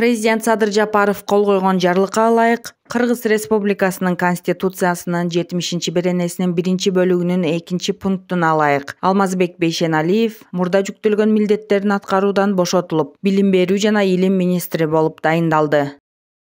президент садыр жапаров кол койгон жарлыкка ылайык кыргыз республикасынын конституциясынын жетимишинчи беренесинин биринчи бөлүгүнүн экинчи пунктуна ылайык алмазбек бейшеналиев мурда жүктөлгөн милдеттерин аткаруудан бошотулуп билим берүү жана илим министри болуп дайындалды